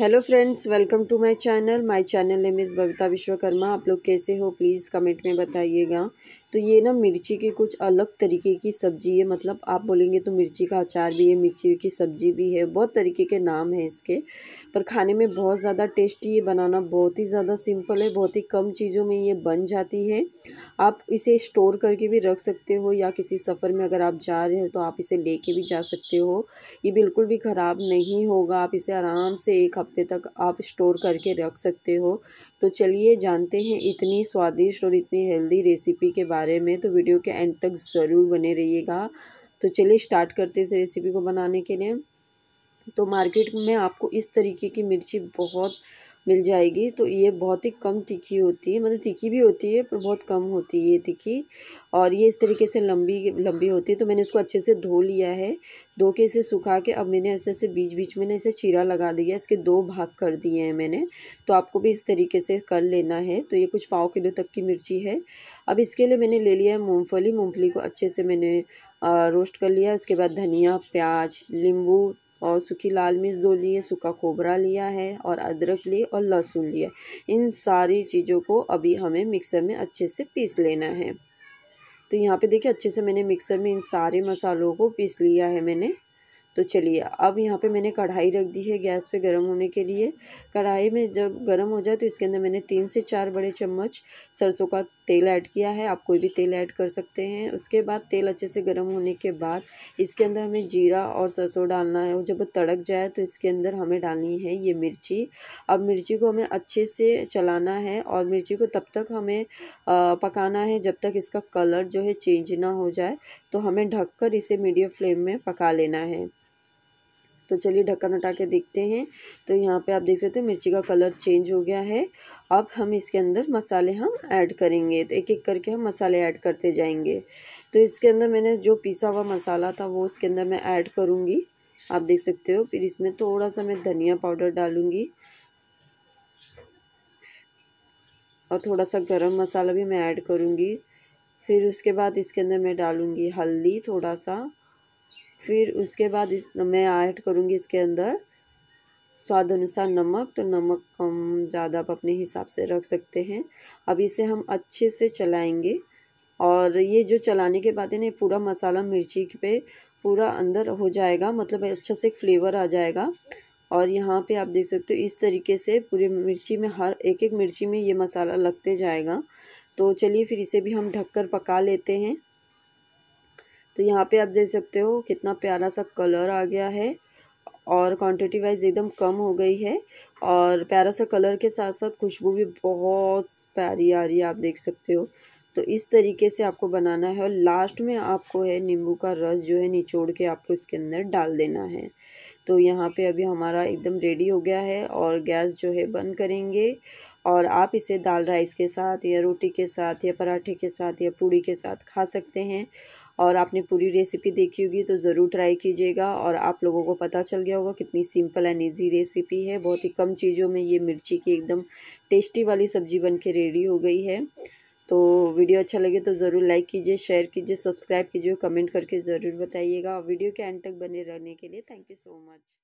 hello friends welcome to my channel my channel name is Babita Vishwakarma आप लोग कैसे हो प्लीज़ कमेंट में बताइएगा तो ये ना मिर्ची के कुछ अलग तरीके की सब्जी है मतलब आप बोलेंगे तो मिर्ची का अचार भी है मिर्ची की सब्जी भी है बहुत तरीके के नाम है इसके पर खाने में बहुत ज़्यादा टेस्टी ये बनाना बहुत ही ज़्यादा सिंपल है बहुत ही कम चीज़ों में ये बन जाती है आप इसे स्टोर करके भी रख सकते हो या किसी सफ़र में अगर आप जा रहे हो तो आप इसे ले भी जा सकते हो ये बिल्कुल भी ख़राब नहीं होगा आप इसे आराम से एक हफ्ते तक आप स्टोर करके रख सकते हो तो चलिए जानते हैं इतनी स्वादिष्ट और इतनी हेल्दी रेसिपी के बारे बारे में तो वीडियो के एंड तक ज़रूर बने रहिएगा तो चलिए स्टार्ट करते हैं इस रेसिपी को बनाने के लिए तो मार्केट में आपको इस तरीके की मिर्ची बहुत मिल जाएगी तो ये बहुत ही कम तीखी होती है मतलब तीखी भी होती है पर बहुत कम होती है ये तीखी और ये इस तरीके से लंबी लंबी होती है तो मैंने इसको अच्छे से धो लिया है धो के इसे सुखा के अब मैंने ऐसे ऐसे बीच बीच में ना इसे चीरा लगा दिया इसके दो भाग कर दिए हैं मैंने तो आपको भी इस तरीके से कर लेना है तो ये कुछ पाव किलो तक की मिर्ची है अब इसके लिए मैंने ले लिया है मूँगफली मूँगफली को अच्छे से मैंने रोस्ट कर लिया उसके बाद धनिया प्याज नींबू और सूखी लाल मिर्च दो लिए सूखा खोबरा लिया है और अदरक लिए और लहसुन लिया इन सारी चीज़ों को अभी हमें मिक्सर में अच्छे से पीस लेना है तो यहाँ पे देखिए अच्छे से मैंने मिक्सर में इन सारे मसालों को पीस लिया है मैंने तो चलिए अब यहाँ पे मैंने कढ़ाई रख दी है गैस पे गर्म होने के लिए कढ़ाई में जब गर्म हो जाए तो इसके अंदर मैंने तीन से चार बड़े चम्मच सरसों का तेल ऐड किया है आप कोई भी तेल ऐड कर सकते हैं उसके बाद तेल अच्छे से गर्म होने के बाद इसके अंदर हमें जीरा और सरसों डालना है जब वो तड़क जाए तो इसके अंदर हमें डालनी है ये मिर्ची अब मिर्ची को हमें अच्छे से चलाना है और मिर्ची को तब तक हमें पकाना है जब तक इसका कलर जो है चेंज ना हो जाए तो हमें ढककर इसे मीडियम फ्लेम में पका लेना है तो चलिए ढक्कन हटा के देखते हैं तो यहाँ पे आप देख सकते हो मिर्ची का कलर चेंज हो गया है अब हम इसके अंदर मसाले हम ऐड करेंगे तो एक एक करके हम मसाले ऐड करते जाएंगे तो इसके अंदर मैंने जो पिसा हुआ मसाला था वो इसके अंदर मैं ऐड करूँगी आप देख सकते हो फिर इसमें थोड़ा सा मैं धनिया पाउडर डालूँगी और थोड़ा सा गरम मसाला भी मैं ऐड करूँगी फिर उसके बाद इसके अंदर मैं डालूँगी हल्दी थोड़ा सा फिर उसके बाद इस मैं ऐड करूँगी इसके अंदर स्वाद अनुसार नमक तो नमक कम ज़्यादा आप अपने हिसाब से रख सकते हैं अब इसे हम अच्छे से चलाएंगे और ये जो चलाने के बाद है ना पूरा मसाला मिर्ची पे पूरा अंदर हो जाएगा मतलब अच्छा से फ्लेवर आ जाएगा और यहाँ पे आप देख सकते हो इस तरीके से पूरे मिर्ची में हर एक एक मिर्ची में ये मसाला लगते जाएगा तो चलिए फिर इसे भी हम ढककर पका लेते हैं तो यहाँ पे आप देख सकते हो कितना प्यारा सा कलर आ गया है और क्वांटिटी वाइज एकदम कम हो गई है और प्यारा सा कलर के साथ साथ खुशबू भी बहुत प्यारी आ रही है आप देख सकते हो तो इस तरीके से आपको बनाना है और लास्ट में आपको है नींबू का रस जो है निचोड़ के आपको इसके अंदर डाल देना है तो यहाँ पे अभी हमारा एकदम रेडी हो गया है और गैस जो है बंद करेंगे और आप इसे दाल राइस के साथ या रोटी के साथ या पराठे के साथ या पूड़ी के साथ खा सकते हैं और आपने पूरी रेसिपी देखी होगी तो ज़रूर ट्राई कीजिएगा और आप लोगों को पता चल गया होगा कितनी सिंपल एंड ईजी रेसिपी है बहुत ही कम चीज़ों में ये मिर्ची की एकदम टेस्टी वाली सब्ज़ी बन के रेडी हो गई है तो वीडियो अच्छा लगे तो ज़रूर लाइक कीजिए शेयर कीजिए सब्सक्राइब कीजिए कमेंट करके ज़रूर बताइएगा और वीडियो के एंड तक बने रहने के लिए थैंक यू सो मच